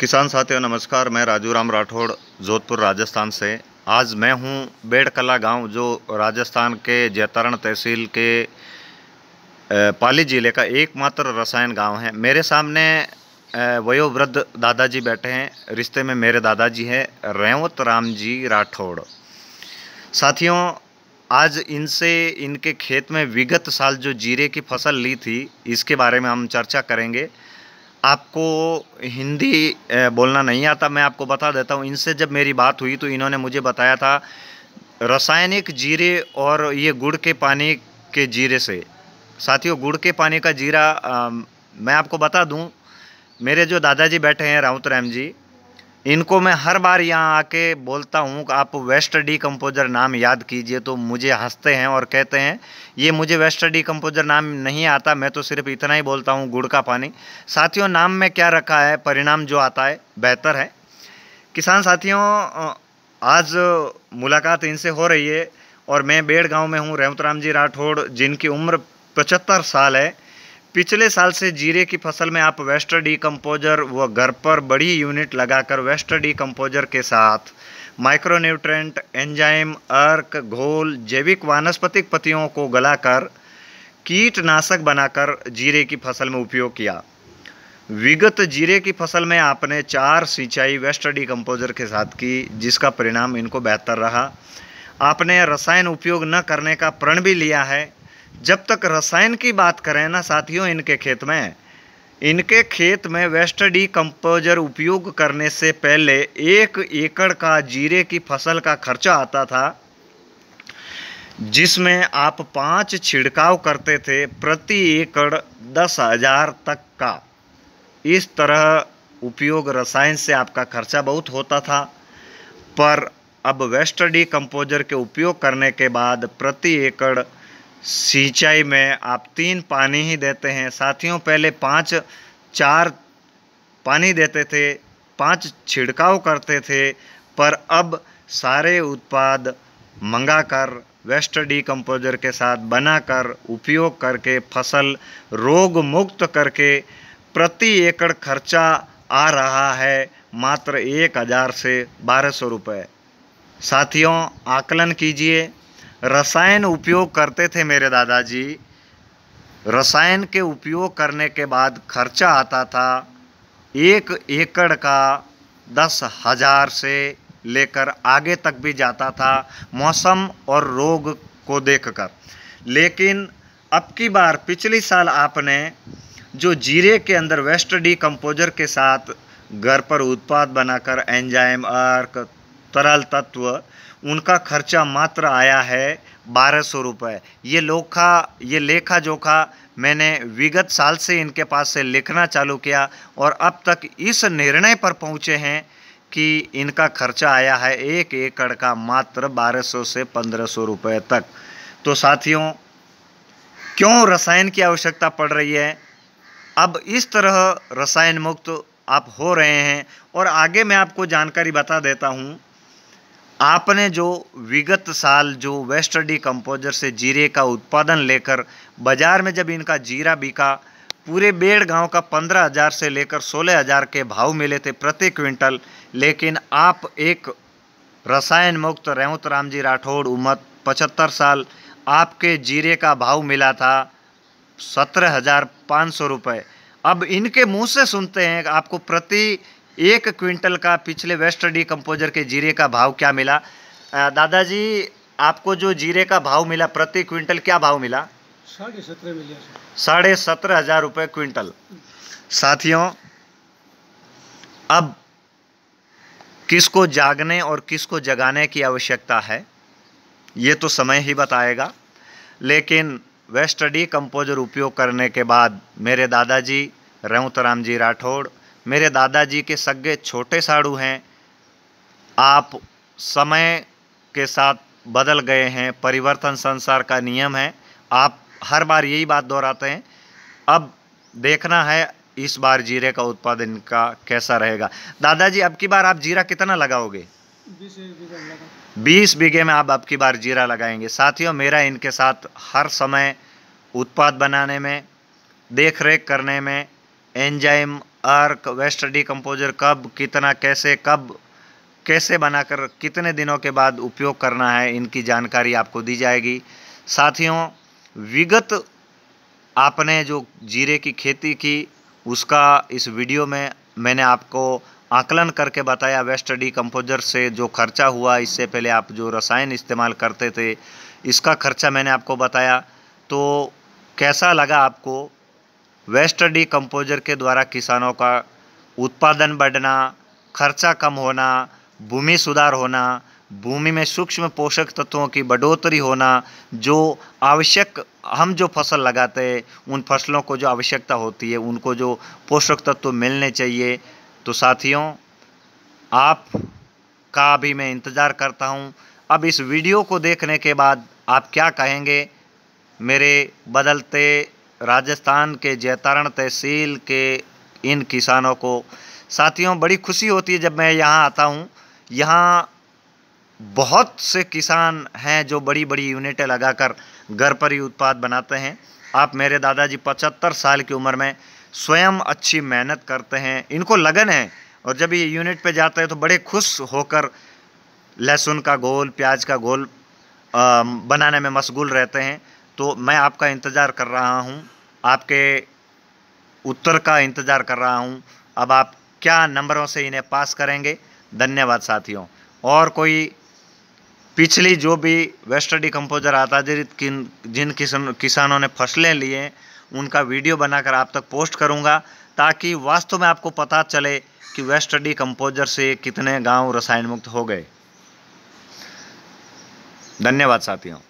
किसान साथियों नमस्कार मैं राजू राम राठौड़ जोधपुर राजस्थान से आज मैं हूं बेड़कला गांव जो राजस्थान के जैतारण तहसील के पाली जिले का एकमात्र रसायन गांव है मेरे सामने वयोवृद्ध दादाजी बैठे हैं रिश्ते में मेरे दादाजी हैं रेवत राम जी राठौड़ साथियों आज इनसे इनके खेत में विगत साल जो जीरे की फसल ली थी इसके बारे में हम चर्चा करेंगे आपको हिंदी बोलना नहीं आता मैं आपको बता देता हूँ इनसे जब मेरी बात हुई तो इन्होंने मुझे बताया था रासायनिक जीरे और ये गुड़ के पानी के जीरे से साथियों गुड़ के पानी का जीरा आ, मैं आपको बता दूं मेरे जो दादाजी बैठे हैं राउत राम जी इनको मैं हर बार यहाँ आके बोलता हूँ कि आप वेस्ट डी कम्पोजर नाम याद कीजिए तो मुझे हंसते हैं और कहते हैं ये मुझे वेस्ट डी कम्पोजर नाम नहीं आता मैं तो सिर्फ इतना ही बोलता हूँ गुड़ का पानी साथियों नाम में क्या रखा है परिणाम जो आता है बेहतर है किसान साथियों आज मुलाकात इनसे हो रही है और मैं बेड़ गाँव में हूँ रेवतराम जी राठौड़ जिनकी उम्र पचहत्तर साल है पिछले साल से जीरे की फसल में आप वेस्टर डी कम्पोजर व घर पर बड़ी यूनिट लगाकर वेस्टर डी कम्पोजर के साथ माइक्रोन्यूट्रेंट एंजाइम अर्क घोल जैविक वानस्पतिक पतियों को गलाकर कीटनाशक बनाकर जीरे की फसल में उपयोग किया विगत जीरे की फसल में आपने चार सिंचाई वेस्ट डी कम्पोजर के साथ की जिसका परिणाम इनको बेहतर रहा आपने रसायन उपयोग न करने का प्रण भी लिया है जब तक रसायन की बात करें ना साथियों इनके खेत में इनके खेत में वेस्ट डी कंपोजर उपयोग करने से पहले एक एकड़ का जीरे की फसल का खर्चा आता था जिसमें आप पांच छिड़काव करते थे प्रति एकड़ दस हजार तक का इस तरह उपयोग रसायन से आपका खर्चा बहुत होता था पर अब वेस्ट डी कंपोजर के उपयोग करने के बाद प्रति एकड़ सिंचाई में आप तीन पानी ही देते हैं साथियों पहले पाँच चार पानी देते थे पाँच छिड़काव करते थे पर अब सारे उत्पाद मंगाकर वेस्ट डिकम्पोजर के साथ बनाकर उपयोग करके फसल रोग मुक्त करके प्रति एकड़ खर्चा आ रहा है मात्र एक हज़ार से बारह सौ रुपये साथियों आकलन कीजिए रसायन उपयोग करते थे मेरे दादाजी रसायन के उपयोग करने के बाद खर्चा आता था एक एकड़ का दस हज़ार से लेकर आगे तक भी जाता था मौसम और रोग को देखकर लेकिन अब की बार पिछली साल आपने जो जीरे के अंदर वेस्ट डी कंपोजर के साथ घर पर उत्पाद बनाकर एंजाइम अर्क तरल तत्व उनका खर्चा मात्र आया है बारह सौ रुपये ये लोखा ये लेखा जोखा मैंने विगत साल से इनके पास से लिखना चालू किया और अब तक इस निर्णय पर पहुँचे हैं कि इनका खर्चा आया है एक एकड़ का मात्र बारह सौ से पंद्रह सौ रुपये तक तो साथियों क्यों रसायन की आवश्यकता पड़ रही है अब इस तरह रसायन मुक्त आप हो रहे हैं और आगे मैं आपको जानकारी बता देता हूँ आपने जो विगत साल जो वेस्ट डी कंपोजर से जीरे का उत्पादन लेकर बाज़ार में जब इनका जीरा बिका पूरे बेड़ गांव का पंद्रह हज़ार से लेकर सोलह हज़ार के भाव मिले थे प्रति क्विंटल लेकिन आप एक रसायन मुक्त रेवत राम जी राठौड़ उमर पचहत्तर साल आपके जीरे का भाव मिला था सत्रह हज़ार पाँच सौ रुपये अब इनके मुंह से सुनते हैं आपको प्रति एक क्विंटल का पिछले वेस्ट डी कम्पोजर के जीरे का भाव क्या मिला दादाजी आपको जो जीरे का भाव मिला प्रति क्विंटल क्या भाव मिला साढ़े सत्रह मिला साढ़े सत्रह हजार रुपये क्विंटल साथियों अब किसको जागने और किसको जगाने की आवश्यकता है ये तो समय ही बताएगा लेकिन वेस्ट डी कंपोजर उपयोग करने के बाद मेरे दादाजी रेवतराम जी राठौड़ मेरे दादाजी के सगे छोटे साड़ू हैं आप समय के साथ बदल गए हैं परिवर्तन संसार का नियम है आप हर बार यही बात दोहराते हैं अब देखना है इस बार जीरे का उत्पादन का कैसा रहेगा दादाजी अब की बार आप जीरा कितना लगाओगे बीस बीघे में आप अब की बार जीरा लगाएंगे साथियों मेरा इनके साथ हर समय उत्पाद बनाने में देख रेख करने में एंजाइम और वेस्ट डिकम्पोजर कब कितना कैसे कब कैसे बनाकर कितने दिनों के बाद उपयोग करना है इनकी जानकारी आपको दी जाएगी साथियों विगत आपने जो जीरे की खेती की उसका इस वीडियो में मैंने आपको आकलन करके बताया वेस्ट डिकम्पोजर से जो खर्चा हुआ इससे पहले आप जो रसायन इस्तेमाल करते थे इसका खर्चा मैंने आपको बताया तो कैसा लगा आपको वेस्ट डी कंपोजर के द्वारा किसानों का उत्पादन बढ़ना खर्चा कम होना भूमि सुधार होना भूमि में सूक्ष्म पोषक तत्वों की बढ़ोतरी होना जो आवश्यक हम जो फसल लगाते हैं उन फसलों को जो आवश्यकता होती है उनको जो पोषक तत्व मिलने चाहिए तो साथियों आप का भी मैं इंतज़ार करता हूं अब इस वीडियो को देखने के बाद आप क्या कहेंगे मेरे बदलते राजस्थान के जैतारण तहसील के इन किसानों को साथियों बड़ी खुशी होती है जब मैं यहाँ आता हूँ यहाँ बहुत से किसान हैं जो बड़ी बड़ी यूनिटें लगाकर घर पर ही उत्पाद बनाते हैं आप मेरे दादाजी पचहत्तर साल की उम्र में स्वयं अच्छी मेहनत करते हैं इनको लगन है और जब ये यूनिट पे जाते हैं तो बड़े खुश होकर लहसुन का घोल प्याज का घोल बनाने में मशगूल रहते हैं तो मैं आपका इंतज़ार कर रहा हूँ आपके उत्तर का इंतज़ार कर रहा हूँ अब आप क्या नंबरों से इन्हें पास करेंगे धन्यवाद साथियों और कोई पिछली जो भी वेस्टर्न कम्पोज़र आता जिन जिन किसान किसानों ने फसलें लिए उनका वीडियो बनाकर आप तक पोस्ट करूंगा ताकि वास्तव में आपको पता चले कि वेस्ट डी कंपोजर से कितने गांव रसायन मुक्त हो गए धन्यवाद साथियों